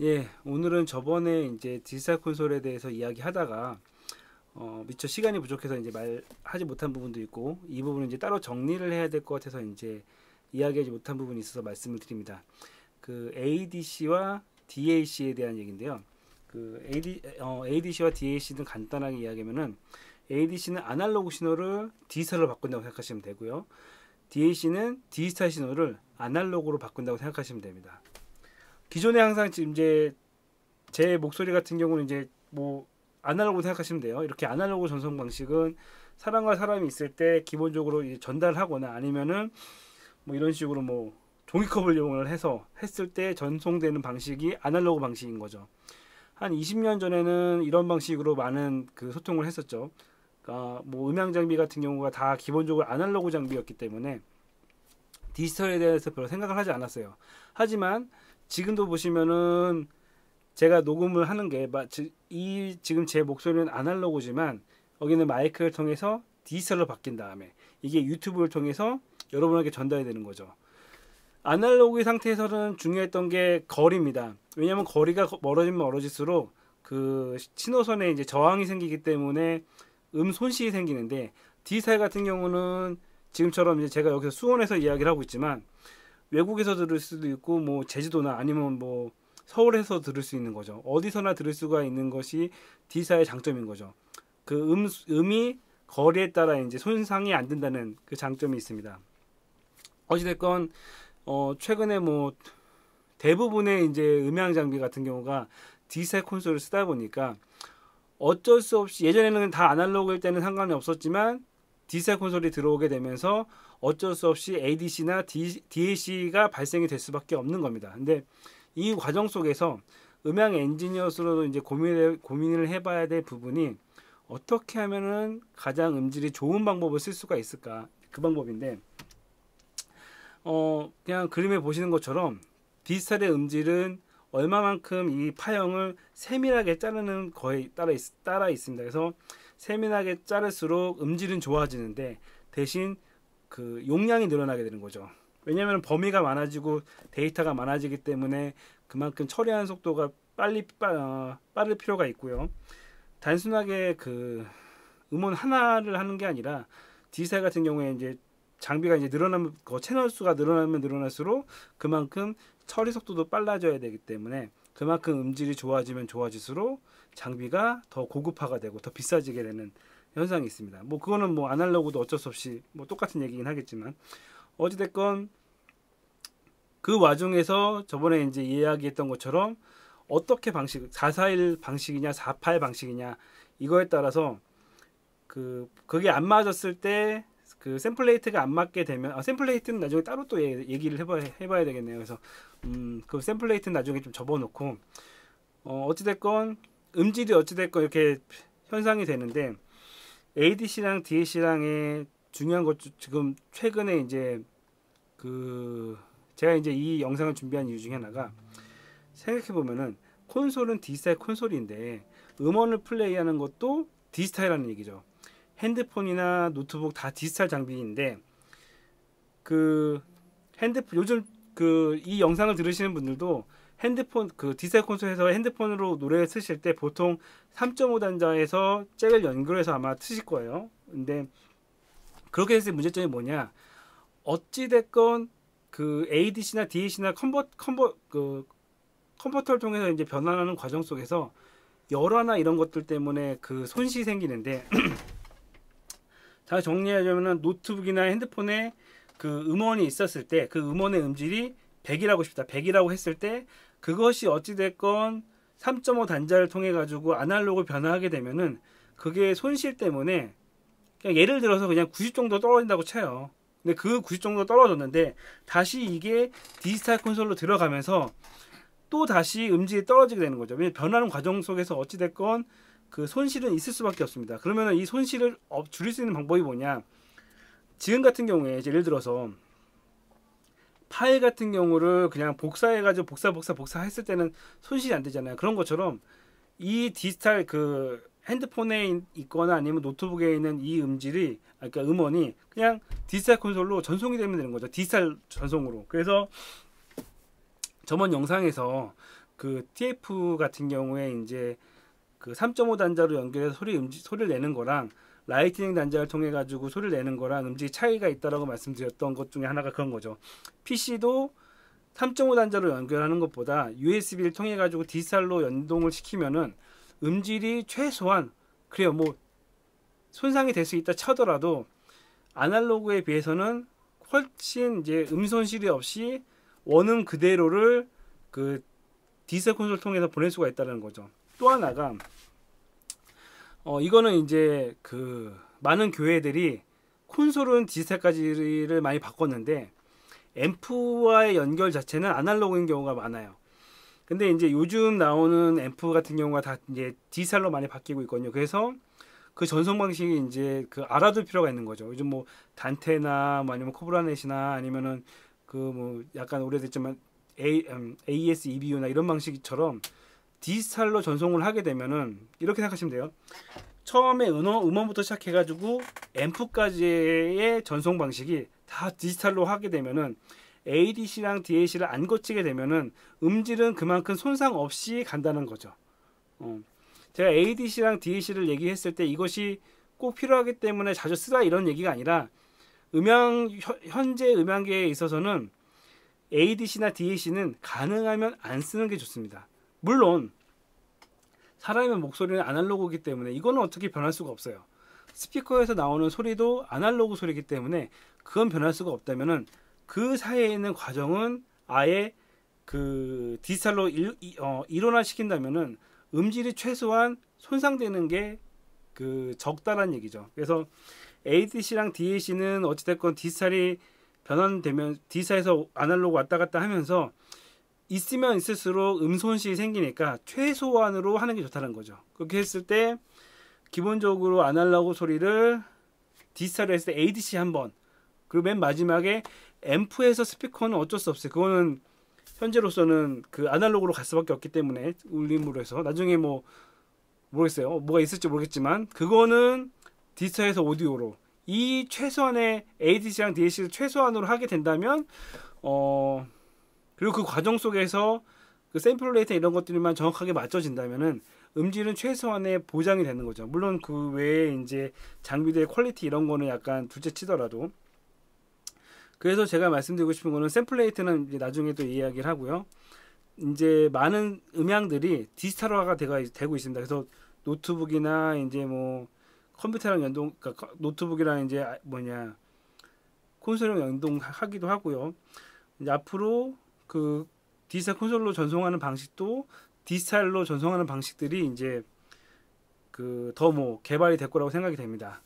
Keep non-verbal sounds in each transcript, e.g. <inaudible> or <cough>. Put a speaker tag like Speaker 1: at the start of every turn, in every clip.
Speaker 1: 예, 오늘은 저번에 이제 디지털 콘솔에 대해서 이야기하다가 어, 미처 시간이 부족해서 이제 말하지 못한 부분도 있고 이 부분은 이제 따로 정리를 해야 될 것 같아서 이제 이야기하지 못한 부분이 있어서 말씀을 드립니다. 그 ADC와 DAC에 대한 얘기인데요. 그 AD, 어, ADC와 DAC는 간단하게 이야기하면은 ADC는 아날로그 신호를 디지털로 바꾼다고 생각하시면 되고요. DAC는 디지털 신호를 아날로그로 바꾼다고 생각하시면 됩니다. 기존에 항상 지금 이제 제 목소리 같은 경우는 이제 뭐 아날로그 생각하시면 돼요. 이렇게 아날로그 전송 방식은 사람과 사람이 있을 때 기본적으로 이제 전달하거나 아니면은 뭐 이런 식으로 뭐 종이컵을 이용을 해서 했을 때 전송되는 방식이 아날로그 방식인 거죠. 한 20년 전에는 이런 방식으로 많은 그 소통을 했었죠. 그러니까 뭐 음향 장비 같은 경우가 다 기본적으로 아날로그 장비였기 때문에 디지털에 대해서 별로 생각을 하지 않았어요. 하지만 지금도 보시면은 제가 녹음을 하는 게 마치 이 지금 제 목소리는 아날로그지만 여기는 마이크를 통해서 디지털로 바뀐 다음에 이게 유튜브를 통해서 여러분에게 전달이 되는 거죠. 아날로그 상태에서는 중요했던 게 거리입니다. 왜냐하면 거리가 멀어지면 멀어질수록 그 신호선에 이제 저항이 생기기 때문에 음 손실이 생기는데 디지털 같은 경우는 지금처럼 이제 제가 여기서 수원에서 이야기를 하고 있지만 외국에서 들을 수도 있고 뭐 제주도나 아니면 뭐 서울에서 들을 수 있는 거죠. 어디서나 들을 수가 있는 것이 디사의 장점인 거죠. 그 음, 음이 거리에 따라 이제 손상이 안 된다는 그 장점이 있습니다. 어찌됐건 어, 최근에 뭐 대부분의 이제 음향 장비 같은 경우가 디사 콘솔을 쓰다 보니까 어쩔 수 없이 예전에는 다 아날로그일 때는 상관이 없었지만 디사 콘솔이 들어오게 되면서 어쩔 수 없이 ADC나 DAC가 발생이 될 수밖에 없는 겁니다. 근데 이 과정 속에서 음향 엔지니어스로도 이제 고민을, 고민을 해봐야 될 부분이 어떻게 하면은 가장 음질이 좋은 방법을 쓸 수가 있을까 그 방법인데 어 그냥 그림에 보시는 것처럼 디지털의 음질은 얼마만큼 이 파형을 세밀하게 자르는 거에 따라, 있, 따라 있습니다. 그래서 세밀하게 자를수록 음질은 좋아지는데 대신 그 용량이 늘어나게 되는 거죠. 왜냐하면 범위가 많아지고 데이터가 많아지기 때문에 그만큼 처리하는 속도가 빨리 빠, 어, 빠를 필요가 있고요. 단순하게 그 음원 하나를 하는 게 아니라 디지털 같은 경우에 이제 장비가 이제 늘어나면 그 채널 수가 늘어나면 늘어날수록 그만큼 처리 속도도 빨라져야 되기 때문에 그만큼 음질이 좋아지면 좋아질수록 장비가 더 고급화가 되고 더 비싸지게 되는 현상이 있습니다. 뭐 그거는 뭐아날로그도 어쩔 수 없이 뭐 똑같은 얘기긴 하겠지만 어찌됐건 그 와중에서 저번에 이제 이야기했던 것처럼 어떻게 방식 441 방식이냐 48 방식이냐 이거에 따라서 그 그게 안 맞았을 때 그 샘플레이트가 안 맞게 되면 아 샘플레이트는 나중에 따로 또 얘기를 해봐야 해봐야 되겠네요. 그래서 음 그 샘플레이트는 나중에 좀 접어놓고 어 어찌됐건 음질이 어찌됐건 이렇게 현상이 되는데 ADC랑 DAC랑의 중요한 것 지금 최근에 이제 그 제가 이제 이 영상을 준비한 이유 중에 하나가 생각해 보면은 콘솔은 디지털 콘솔인데 음원을 플레이하는 것도 디지털이라는 얘기죠. 핸드폰이나 노트북 다 디지털 장비인데 그 핸드폰 요즘 그 이 영상을 들으시는 분들도 핸드폰 그 디지털 콘솔에서 핸드폰으로 노래를 쓰실 때 보통 3.5 단자에서 잭을 연결해서 아마 쓰실 거예요. 근데 그렇게 했을 때 문제점이 뭐냐? 어찌 됐건 그 ADC나 DAC나 컨버 컨버 그 컴퓨터를 통해서 이제 변환하는 과정 속에서 열화나 이런 것들 때문에 그 손실이 생기는데 자 <clears throat> 정리하자면은 노트북이나 핸드폰에 그 음원이 있었을 때 그 음원의 음질이 100이라고 싶다. 100이라고 했을 때 그것이 어찌됐건 3.5 단자를 통해 가지고 아날로그 변화하게 되면은 그게 손실 때문에 그냥 예를 들어서 그냥 90 정도 떨어진다고 쳐요. 근데 그 90 정도 떨어졌는데 다시 이게 디지털 콘솔로 들어가면서 또 다시 음질이 떨어지게 되는 거죠. 왜냐면 변하는 과정 속에서 어찌됐건 그 손실은 있을 수밖에 없습니다. 그러면 이 손실을 줄일 수 있는 방법이 뭐냐? 지금 같은 경우에 예를 들어서 파일 같은 경우를 그냥 복사해가지고 복사 복사 복사 했을 때는 손실이 안 되잖아요. 그런 것처럼 이 디지털 그 핸드폰에 있거나 아니면 노트북에 있는 이 음질이 아, 그러니까 음원이 그냥 디지털 콘솔로 전송이 되면 되는 거죠. 디지털 전송으로. 그래서 저번 영상에서 그 TF 같은 경우에 이제 그 3.5 단자로 연결해서 소리 음질 소리를 내는 거랑 라이트닝 단자를 통해 가지고 소리를 내는 거랑 음질이 차이가 있다라고 말씀드렸던 것 중에 하나가 그런 거죠. PC도 3.5 단자로 연결하는 것보다 USB를 통해 가지고 디지털로 연동을 시키면은 음질이 최소한 그래요. 뭐 손상이 될 수 있다 쳐더라도 아날로그에 비해서는 훨씬 이제 음손실이 없이 원음 그대로를 그 디지털 콘솔 통해서 보낼 수가 있다는 거죠. 또 하나가 어, 이거는 이제 그 많은 교회들이 콘솔은 디지털까지를 많이 바꿨는데 앰프와의 연결 자체는 아날로그인 경우가 많아요. 근데 이제 요즘 나오는 앰프 같은 경우가 다 이제 디지털로 많이 바뀌고 있거든요. 그래서 그 전송 방식이 이제 그 알아둘 필요가 있는 거죠. 요즘 뭐 단테나 뭐 아니면 코브라넷이나 아니면은 그 뭐 약간 오래됐지만 A, 음, AS EBU나 이런 방식처럼 디지털로 전송을 하게 되면은 이렇게 생각하시면 돼요. 처음에 음원, 음원부터 시작해가지고 앰프까지의 전송 방식이 다 디지털로 하게 되면은 ADC랑 DAC를 안 거치게 되면은 음질은 그만큼 손상 없이 간다는 거죠. 어. 제가 ADC랑 DAC를 얘기했을 때 이것이 꼭 필요하기 때문에 자주 쓰라 이런 얘기가 아니라 음향 현재 음향계에 있어서는 ADC나 DAC는 가능하면 안 쓰는 게 좋습니다. 물론 사람의 목소리는 아날로그이기 때문에 이거는 어떻게 변할 수가 없어요. 스피커에서 나오는 소리도 아날로그 소리이기 때문에 그건 변할 수가 없다면은 그 사이에 있는 과정은 아예 그 디지털로 일, 어, 일원화 시킨다면은 음질이 최소한 손상되는 게 그 적다란 얘기죠. 그래서 ADC랑 DAC는 어찌됐건 디지털이 변환되면 디지털에서 아날로그 왔다 갔다 하면서 있으면 있을수록 음손실이 생기니까 최소한으로 하는 게 좋다는 거죠. 그렇게 했을 때 기본적으로 아날로그 소리를 디지털 했을 때 ADC 한번 그리고 맨 마지막에 앰프에서 스피커는 어쩔 수 없어요. 그거는 현재로서는 그 아날로그로 갈 수밖에 없기 때문에 울림으로 해서 나중에 뭐 모르겠어요. 뭐가 있을지 모르겠지만 그거는 디지털에서 오디오로 이 최소한의 ADC랑 DAC를 최소한으로 하게 된다면 어 그리고 그 과정 속에서 그 샘플 레이트 이런 것들만 정확하게 맞춰진다면은 음질은 최소한의 보장이 되는 거죠. 물론 그 외에 이제 장비들의 퀄리티 이런 거는 약간 둘째 치더라도 그래서 제가 말씀드리고 싶은 거는 샘플 레이트는 나중에 또 이야기를 하고요. 이제 많은 음향들이 디지털화가 되고 있습니다. 그래서 노트북이나 이제 뭐 컴퓨터랑 연동 그러니까 노트북이랑 이제 아, 뭐냐 콘솔이랑 연동하기도 하고요. 이제 앞으로 그 디지털 콘솔로 전송하는 방식도 디지털로 전송하는 방식들이 이제 그더뭐 개발이 될 거라고 생각이 됩니다.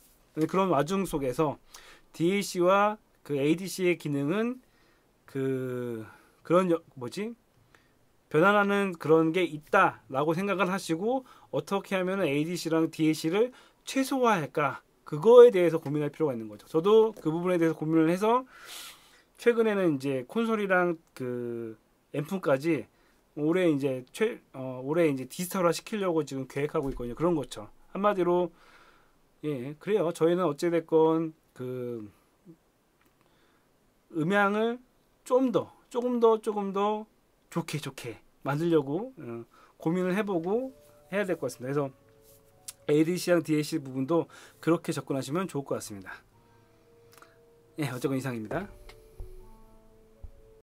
Speaker 1: 그런 와중 속에서 DAC와 그 ADC의 기능은 그 그런 뭐지 변환하는 그런 게 있다라고 생각을 하시고 어떻게 하면 ADC랑 DAC를 최소화할까 그거에 대해서 고민할 필요가 있는 거죠. 저도 그 부분에 대해서 고민을 해서 최근에는 이제 콘솔이랑 그앰프까지 올해 이제 최 어, 올해 이제 디지털화 시키려고 지금 계획하고 있거든요. 그런 거죠. 한마디로 예 그래요. 저희는 어찌 됐건 그 음향을 좀 더 조금 더 조금 더 좋게 좋게 만들려고 어, 고민을 해보고 해야 될 것 같습니다. 그래서 ADC랑 DAC 부분도 그렇게 접근하시면 좋을 것 같습니다. 예, 어쨌건 이상입니다.